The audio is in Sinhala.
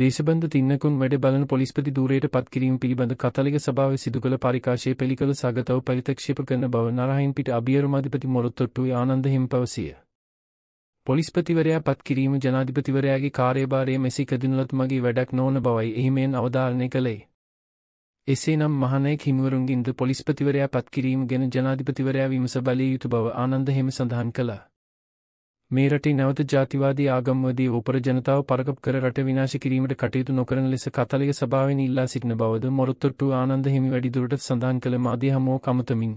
දේශබන්ධ තින්නකුන් වැඩ බලන පොලිස්පති ධූරයට පත්කිරීම පිළිබඳ කතලික සභාවේ සිදු කළ පරිකාශය පිළිකළ සගතව පරිතක්ෂේප කරන බව නරහින්පිට අභියරුමාධිපති මොරොත්තොට්ටුවේ ආනන්ද හිම්පවසිය. පොලිස්පතිවරයා පත්කිරීම ජනාධිපතිවරයාගේ කාර්යභාරය මෙසේ කදිනුලත් මගේ වැඩක් නොවන බවයි එහිමෙන් අවධාරණය කළේ. එසේනම් මහනයෙක් හිමුවරුන්ගින්ද පොලිස්පතිවරයා පත්කිරීම ගැන ජනාධිපතිවරයා විමස බලිය යුතු බව ආනන්ද හිම සඳහන් කළා. මේ රටේ නැවත ජාතිවාදී ආගම්වදී උපර ජනතාව පරකප් කර රට විනාශ කිරීමට කටයුතු නොකරන ලෙස කතලයේ සභාවෙන් ඉල්ලා සිටින බවද මොරොත්තුට්ටු ආනන්ද හිමි වැඩිදුරටත් සඳහන් කළ මාධ්‍ය හමුවෝ කමතමින්